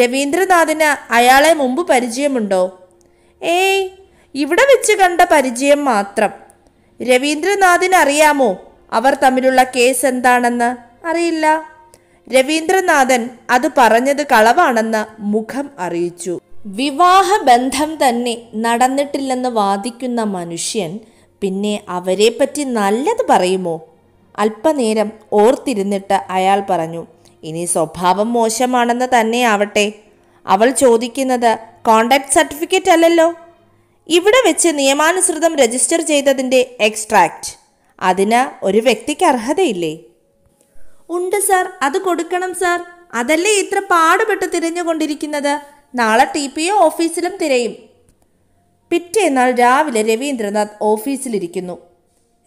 രവീന്ദ്രനാഥിന് അയാളെ മുമ്പ് പരിചയമുണ്ടോ ഏയ് ഇവിടെ വെച്ച് കണ്ട പരിചയം മാത്രം രവീന്ദ്രനാഥിന് അറിയാമോ അവർ തമ്മിലുള്ള കേസ് എന്താണെന്ന് അറിയില്ല രവീന്ദ്രനാഥൻ അത് പറഞ്ഞത് കളവാണെന്ന് മുഖം അറിയിച്ചു വിവാഹബന്ധം തന്നെ നടന്നിട്ടില്ലെന്ന് വാദിക്കുന്ന മനുഷ്യൻ പിന്നെ അവരെപ്പറ്റി നല്ലത് പറയുമോ അല്പനേരം ഓർത്തിരുന്നിട്ട് അയാൾ പറഞ്ഞു ഇനി സ്വഭാവം മോശമാണെന്ന് തന്നെ ആവട്ടെ അവൾ ചോദിക്കുന്നത് കോണ്ടാക്ട് സർട്ടിഫിക്കറ്റ് അല്ലല്ലോ ഇവിടെ വെച്ച് നിയമാനുസൃതം രജിസ്റ്റർ ചെയ്തതിൻ്റെ എക്സ്ട്രാക്റ്റ് അതിന് ഒരു വ്യക്തിക്ക് അർഹതയില്ലേ ഉണ്ട് സാർ അത് കൊടുക്കണം സാർ അതല്ലേ ഇത്ര പാടുപെട്ട് തിരഞ്ഞുകൊണ്ടിരിക്കുന്നത് നാളെ ടി പി ഒ ഓഫീസിലും തിരയും പിറ്റേന്നാൾ രാവിലെ രവീന്ദ്രനാഥ് ഓഫീസിലിരിക്കുന്നു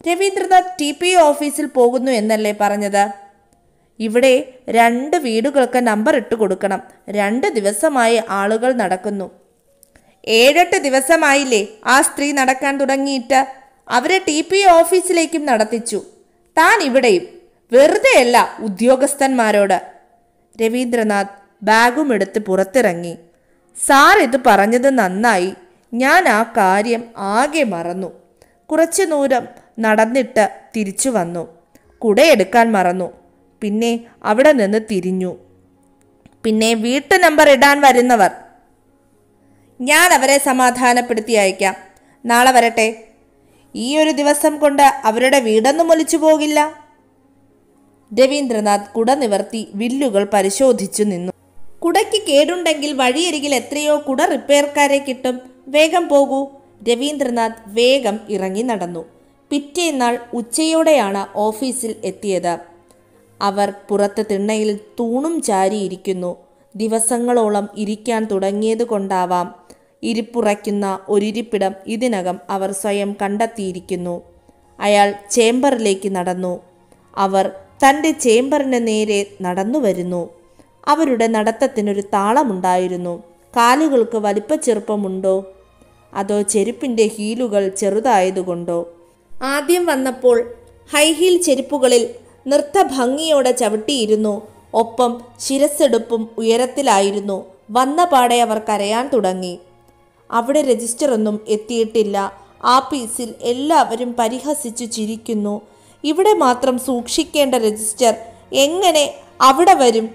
രവീന്ദ്രനാഥ് ടി പി ഒ ഓഫീസിൽ പോകുന്നു എന്നല്ലേ പറഞ്ഞത് ഇവിടെ രണ്ട് വീടുകൾക്ക് നമ്പർ ഇട്ട് കൊടുക്കണം രണ്ട് ദിവസമായി ആളുകൾ നടക്കുന്നു ഏഴെട്ട് ദിവസമായില്ലേ ആ സ്ത്രീ നടക്കാൻ തുടങ്ങിയിട്ട് അവരെ ടി പി ഓഫീസിലേക്കും നടത്തിച്ചു താൻ ഇവിടെയും വെറുതെയല്ല ഉദ്യോഗസ്ഥന്മാരോട് രവീന്ദ്രനാഥ് ബാഗും എടുത്ത് പുറത്തിറങ്ങി സാർ ഇത് പറഞ്ഞത് നന്നായി ഞാൻ ആ കാര്യം ആകെ മറന്നു കുറച്ചു ദൂരം നടന്നിട്ട് തിരിച്ചു വന്നു കുടയെടുക്കാൻ മറന്നു പിന്നെ അവിടെ നിന്ന് തിരിഞ്ഞു പിന്നെ വീട്ടു നമ്പർ ഇടാൻ വരുന്നവർ ഞാൻ അവരെ സമാധാനപ്പെടുത്തി അയക്കാം നാളെ വരട്ടെ ഈ ഒരു ദിവസം കൊണ്ട് അവരുടെ വീടൊന്നും ഒലിച്ചു പോകില്ല രവീന്ദ്രനാഥ് കുട നിവർത്തി വില്ലുകൾ പരിശോധിച്ചു നിന്നു കുടയ്ക്ക് കേടുണ്ടെങ്കിൽ വഴിയരികിൽ എത്രയോ കുട റിപ്പയർക്കാരെ കിട്ടും വേഗം പോകൂ രവീന്ദ്രനാഥ് വേഗം ഇറങ്ങി നടന്നു പിറ്റേന്നാൾ ഉച്ചയോടെയാണ് ഓഫീസിൽ എത്തിയത് അവർ പുറത്ത് തിണ്ണയിൽ തൂണും ചാരിയിരിക്കുന്നു ദിവസങ്ങളോളം ഇരിക്കാൻ തുടങ്ങിയത് കൊണ്ടാവാം ഇരിപ്പുറയ്ക്കുന്ന ഒരിരിപ്പിടം ഇതിനകം അവർ സ്വയം കണ്ടെത്തിയിരിക്കുന്നു അയാൾ ചേംബറിലേക്ക് നടന്നു അവർ തൻ്റെ ചേംബറിന് നേരെ നടന്നു വരുന്നു അവരുടെ നടത്തത്തിനൊരു താളമുണ്ടായിരുന്നു കാലുകൾക്ക് വലിപ്പച്ചെറുപ്പമുണ്ടോ അതോ ചെരുപ്പിൻ്റെ ഹീലുകൾ ചെറുതായതുകൊണ്ടോ ആദ്യം വന്നപ്പോൾ ഹൈഹീൽ ചെരുപ്പുകളിൽ നൃത്തഭംഗിയോടെ ചവിട്ടിയിരുന്നു ഒപ്പം ശിരസ്സെടുപ്പും ഉയരത്തിലായിരുന്നു വന്ന പാടെ അവർ കരയാൻ തുടങ്ങി അവിടെ രജിസ്റ്ററൊന്നും എത്തിയിട്ടില്ല ആ എല്ലാവരും പരിഹസിച്ചു ചിരിക്കുന്നു ഇവിടെ മാത്രം സൂക്ഷിക്കേണ്ട രജിസ്റ്റർ എങ്ങനെ അവിടെ വരും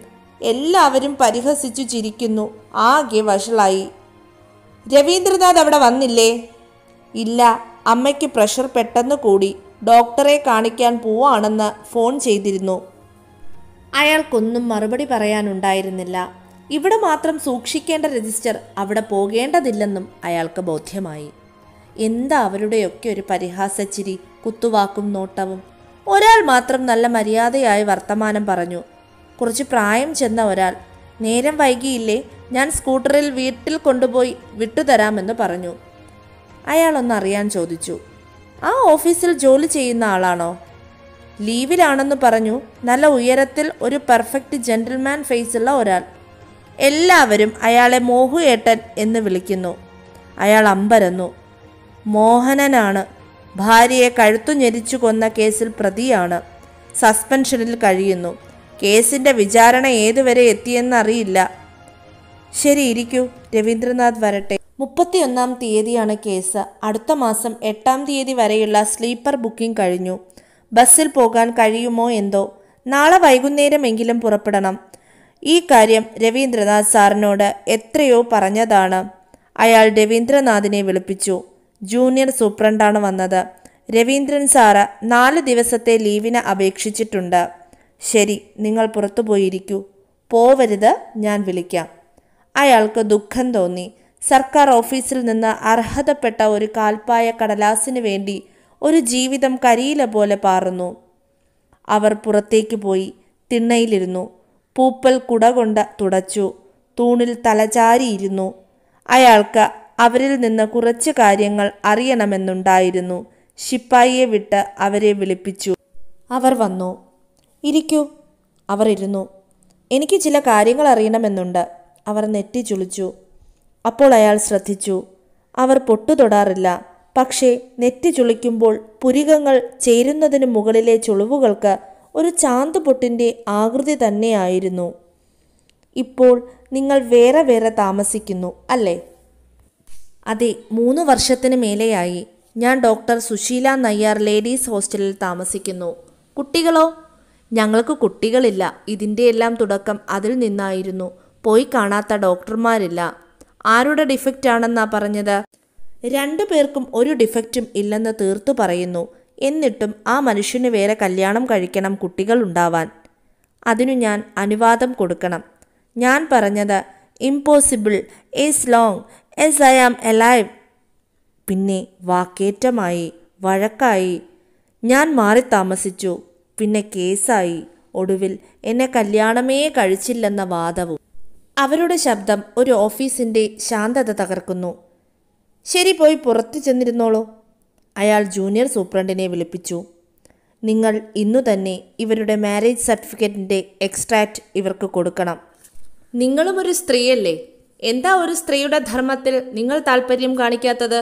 എല്ലാവരും പരിഹസിച്ചു ചിരിക്കുന്നു ആകെ വഷളായി രവീന്ദ്രനാഥ് അവിടെ വന്നില്ലേ ഇല്ല അമ്മയ്ക്ക് പ്രഷർ പെട്ടെന്ന് കൂടി ഡോക്ടറെ കാണിക്കാൻ പോവാണെന്ന് ഫോൺ ചെയ്തിരുന്നു അയാൾക്കൊന്നും മറുപടി പറയാനുണ്ടായിരുന്നില്ല ഇവിടെ മാത്രം സൂക്ഷിക്കേണ്ട രജിസ്റ്റർ അവിടെ പോകേണ്ടതില്ലെന്നും അയാൾക്ക് ബോധ്യമായി എന്താ അവരുടെയൊക്കെ ഒരു പരിഹാസച്ചിരി കുത്തുവാക്കും നോട്ടവും ഒരാൾ മാത്രം നല്ല മര്യാദയായി വർത്തമാനം പറഞ്ഞു കുറച്ച് പ്രായം ചെന്ന ഒരാൾ നേരം വൈകിയില്ലേ ഞാൻ സ്കൂട്ടറിൽ വീട്ടിൽ കൊണ്ടുപോയി വിട്ടുതരാമെന്ന് പറഞ്ഞു അയാളൊന്നറിയാൻ ചോദിച്ചു ആ ഓഫീസിൽ ജോലി ചെയ്യുന്ന ആളാണോ ലീവിലാണെന്ന് പറഞ്ഞു നല്ല ഉയരത്തിൽ ഒരു പെർഫെക്റ്റ് ജെൻറ്റിൽമാൻ ഫേസുള്ള ഒരാൾ എല്ലാവരും അയാളെ മോഹു ഏട്ടൻ എന്ന് വിളിക്കുന്നു അയാൾ അമ്പരന്നു മോഹനനാണ് ഭാര്യയെ കഴുത്തു ഞെരിച്ചു കൊന്ന കേസിൽ പ്രതിയാണ് സസ്പെൻഷനിൽ കഴിയുന്നു കേസിൻ്റെ വിചാരണ ഏതുവരെ എത്തിയെന്നറിയില്ല ശരി ഇരിക്കൂ രവീന്ദ്രനാഥ് വരട്ടെ മുപ്പത്തിയൊന്നാം തീയതിയാണ് കേസ് അടുത്ത മാസം എട്ടാം തീയതി വരെയുള്ള സ്ലീപ്പർ ബുക്കിംഗ് കഴിഞ്ഞു ബസ്സിൽ പോകാൻ കഴിയുമോ എന്തോ നാളെ വൈകുന്നേരമെങ്കിലും പുറപ്പെടണം ഈ കാര്യം രവീന്ദ്രനാഥ് സാറിനോട് എത്രയോ പറഞ്ഞതാണ് അയാൾ രവീന്ദ്രനാഥിനെ വിളിപ്പിച്ചു ജൂനിയർ സൂപ്രണ്ടാണ് വന്നത് രവീന്ദ്രൻ സാറ് നാല് ദിവസത്തെ ലീവിന് അപേക്ഷിച്ചിട്ടുണ്ട് ശരി നിങ്ങൾ പുറത്തു പോയിരിക്കൂ പോവരുത് ഞാൻ വിളിക്കാം അയാൾക്ക് ദുഃഖം തോന്നി സർക്കാർ ഓഫീസിൽ നിന്ന് അർഹതപ്പെട്ട ഒരു കാൽപ്പായ കടലാസിനു വേണ്ടി ഒരു ജീവിതം കരിയില പോലെ പാറുന്നു അവർ പുറത്തേക്ക് പോയി തിണ്ണയിലിരുന്നു പൂപ്പൽ കുട തുടച്ചു തൂണിൽ തലചാരിയിരുന്നു അയാൾക്ക് അവരിൽ നിന്ന് കുറച്ച് കാര്യങ്ങൾ അറിയണമെന്നുണ്ടായിരുന്നു ശിപ്പായിയെ വിട്ട് അവരെ വിളിപ്പിച്ചു അവർ വന്നു ഇരിക്കൂ അവർ ഇരുന്നു എനിക്ക് ചില കാര്യങ്ങൾ അറിയണമെന്നുണ്ട് അവർ നെറ്റി ചുളിച്ചു അപ്പോൾ അയാൾ ശ്രദ്ധിച്ചു അവർ പൊട്ടുതൊടാറില്ല പക്ഷേ നെറ്റി ചുളിക്കുമ്പോൾ പുരികങ്ങൾ ചേരുന്നതിന് മുകളിലെ ചുളിവുകൾക്ക് ഒരു ചാന്ത് പൊട്ടിൻ്റെ ആകൃതി തന്നെയായിരുന്നു ഇപ്പോൾ നിങ്ങൾ വേറെ വേറെ താമസിക്കുന്നു അല്ലേ അതെ മൂന്ന് വർഷത്തിന് മേലെയായി ഞാൻ ഡോക്ടർ സുശീല നയ്യാർ ലേഡീസ് ഹോസ്റ്റലിൽ താമസിക്കുന്നു കുട്ടികളോ ഞങ്ങൾക്ക് കുട്ടികളില്ല ഇതിൻ്റെയെല്ലാം എല്ലാം തുടക്കം അതിൽ നിന്നായിരുന്നു പോയി കാണാത്ത ഡോക്ടർമാരില്ല ആരുടെ ഡിഫക്റ്റ് ആണെന്നാ പറഞ്ഞത് രണ്ടു പേർക്കും ഒരു ഡിഫക്റ്റും ഇല്ലെന്ന് തീർത്തു പറയുന്നു എന്നിട്ടും ആ മനുഷ്യന് വേറെ കല്യാണം കഴിക്കണം കുട്ടികൾ ഉണ്ടാവാൻ അതിനു ഞാൻ അനുവാദം കൊടുക്കണം ഞാൻ പറഞ്ഞത് impossible as long as I am alive പിന്നെ വാക്കേറ്റമായി വഴക്കായി ഞാൻ മാറി താമസിച്ചു പിന്നെ കേസായി ഒടുവിൽ എന്നെ കല്യാണമേ കഴിച്ചില്ലെന്ന വാദവും അവരുടെ ശബ്ദം ഒരു ഓഫീസിൻ്റെ ശാന്തത തകർക്കുന്നു ശരി പോയി പുറത്തു ചെന്നിരുന്നോളൂ അയാൾ ജൂനിയർ സൂപ്രണ്ടിനെ വിളിപ്പിച്ചു നിങ്ങൾ ഇന്നു തന്നെ ഇവരുടെ മാരേജ് സർട്ടിഫിക്കറ്റിൻ്റെ എക്സ്ട്രാക്റ്റ് ഇവർക്ക് കൊടുക്കണം നിങ്ങളും ഒരു സ്ത്രീയല്ലേ എന്താ ഒരു സ്ത്രീയുടെ ധർമ്മത്തിൽ നിങ്ങൾ താല്പര്യം കാണിക്കാത്തത്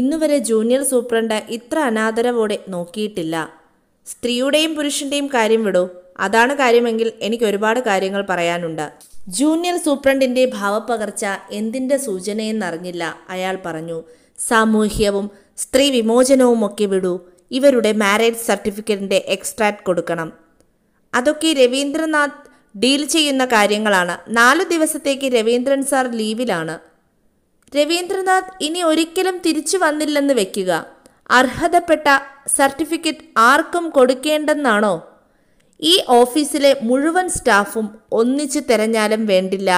ഇന്നുവരെ ജൂനിയർ സൂപ്രണ്ട് ഇത്ര അനാദരവോടെ നോക്കിയിട്ടില്ല സ്ത്രീയുടെയും പുരുഷൻ്റെയും കാര്യം വിടൂ അതാണ് കാര്യമെങ്കിൽ എനിക്ക് ഒരുപാട് കാര്യങ്ങൾ പറയാനുണ്ട് ജൂനിയർ സൂപ്രണ്ടിന്റെ ഭാവപ്പകർച്ച എന്തിൻ്റെ സൂചനയെന്നറിഞ്ഞില്ല അയാൾ പറഞ്ഞു സാമൂഹ്യവും സ്ത്രീ ഒക്കെ വിടൂ ഇവരുടെ മാരേജ് സർട്ടിഫിക്കറ്റിൻ്റെ എക്സ്ട്രാക്ട് കൊടുക്കണം അതൊക്കെ രവീന്ദ്രനാഥ് ഡീൽ ചെയ്യുന്ന കാര്യങ്ങളാണ് നാലു ദിവസത്തേക്ക് രവീന്ദ്രൻ സാർ ലീവിലാണ് രവീന്ദ്രനാഥ് ഇനി ഒരിക്കലും തിരിച്ചു വന്നില്ലെന്ന് വെക്കുക അർഹതപ്പെട്ട സർട്ടിഫിക്കറ്റ് ആർക്കും കൊടുക്കേണ്ടെന്നാണോ ഈ ഓഫീസിലെ മുഴുവൻ സ്റ്റാഫും ഒന്നിച്ചു തിരഞ്ഞാലും വേണ്ടില്ല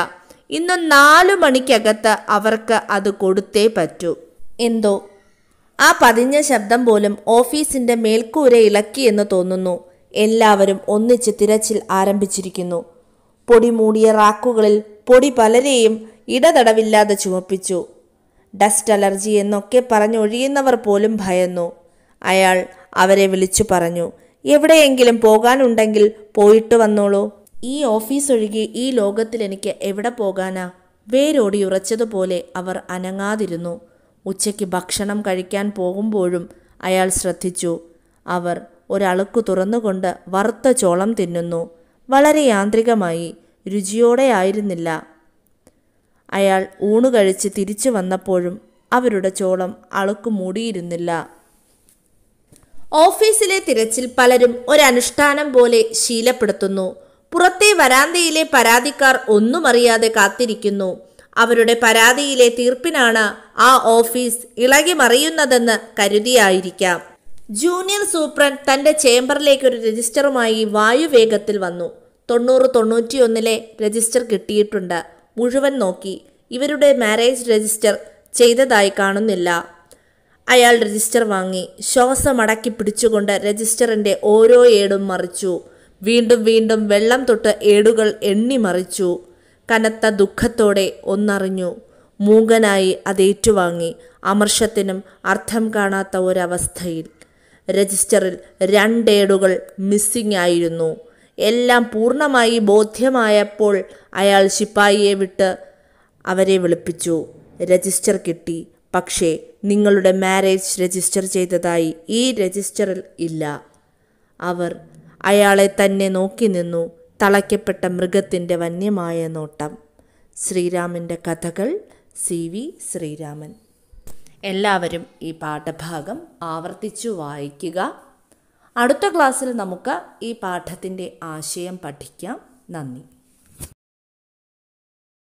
ഇന്ന് നാലു മണിക്കകത്ത് അവർക്ക് അത് കൊടുത്തേ പറ്റൂ എന്തോ ആ പതിഞ്ഞ ശബ്ദം പോലും ഓഫീസിന്റെ മേൽക്കൂര ഇളക്കിയെന്ന് തോന്നുന്നു എല്ലാവരും ഒന്നിച്ച് തിരച്ചിൽ ആരംഭിച്ചിരിക്കുന്നു പൊടി മൂടിയ റാക്കുകളിൽ പൊടി പലരെയും ഇടതടവില്ലാതെ ചുമപ്പിച്ചു ഡസ്റ്റ് അലർജി എന്നൊക്കെ പറഞ്ഞൊഴിയുന്നവർ പോലും ഭയന്നു അയാൾ അവരെ വിളിച്ചു പറഞ്ഞു എവിടെയെങ്കിലും പോകാനുണ്ടെങ്കിൽ പോയിട്ട് വന്നോളൂ ഈ ഓഫീസ് ഒഴികെ ഈ ലോകത്തിൽ എനിക്ക് എവിടെ പോകാനാ വേരോടി ഉറച്ചതുപോലെ അവർ അനങ്ങാതിരുന്നു ഉച്ചയ്ക്ക് ഭക്ഷണം കഴിക്കാൻ പോകുമ്പോഴും അയാൾ ശ്രദ്ധിച്ചു അവർ ഒരളുക്കു തുറന്നുകൊണ്ട് വറുത്ത ചോളം തിന്നുന്നു വളരെ യാന്ത്രികമായി രുചിയോടെ ആയിരുന്നില്ല അയാൾ ഊണ് കഴിച്ച് തിരിച്ചു വന്നപ്പോഴും അവരുടെ ചോളം അളുക്കു മൂടിയിരുന്നില്ല ഓഫീസിലെ തിരച്ചിൽ പലരും ഒരനുഷ്ഠാനം പോലെ ശീലപ്പെടുത്തുന്നു പുറത്തെ വരാന്തയിലെ പരാതിക്കാർ ഒന്നുമറിയാതെ കാത്തിരിക്കുന്നു അവരുടെ പരാതിയിലെ തീർപ്പിനാണ് ആ ഓഫീസ് ഇളകി മറിയുന്നതെന്ന് കരുതിയായിരിക്കാം ജൂനിയർ സൂപ്രണ്ട് തന്റെ ചേംബറിലേക്ക് ഒരു രജിസ്റ്ററുമായി വായുവേഗത്തിൽ വന്നു തൊണ്ണൂറ് തൊണ്ണൂറ്റിയൊന്നിലെ രജിസ്റ്റർ കിട്ടിയിട്ടുണ്ട് മുഴുവൻ നോക്കി ഇവരുടെ മാരേജ് രജിസ്റ്റർ ചെയ്തതായി കാണുന്നില്ല അയാൾ രജിസ്റ്റർ വാങ്ങി ശ്വാസമടക്കി പിടിച്ചുകൊണ്ട് രജിസ്റ്ററിൻ്റെ ഓരോ ഏടും മറിച്ചു വീണ്ടും വീണ്ടും വെള്ളം തൊട്ട് ഏടുകൾ എണ്ണി മറിച്ചു കനത്ത ദുഃഖത്തോടെ ഒന്നറിഞ്ഞു മൂകനായി അതേറ്റുവാങ്ങി അമർഷത്തിനും അർത്ഥം കാണാത്ത ഒരവസ്ഥയിൽ രജിസ്റ്ററിൽ രണ്ടേടുകൾ മിസ്സിംഗ് ആയിരുന്നു എല്ലാം പൂർണ്ണമായി ബോധ്യമായപ്പോൾ അയാൾ ശിപ്പായിയെ വിട്ട് അവരെ വിളിപ്പിച്ചു രജിസ്റ്റർ കിട്ടി പക്ഷേ നിങ്ങളുടെ മാരേജ് രജിസ്റ്റർ ചെയ്തതായി ഈ രജിസ്റ്ററിൽ ഇല്ല അവർ അയാളെ തന്നെ നോക്കി നിന്നു തളയ്ക്കപ്പെട്ട മൃഗത്തിൻ്റെ വന്യമായ നോട്ടം ശ്രീരാമൻ്റെ കഥകൾ സി വി ശ്രീരാമൻ എല്ലാവരും ഈ പാഠഭാഗം ആവർത്തിച്ചു വായിക്കുക അടുത്ത ക്ലാസ്സിൽ നമുക്ക് ഈ പാഠത്തിൻ്റെ ആശയം പഠിക്കാം നന്ദി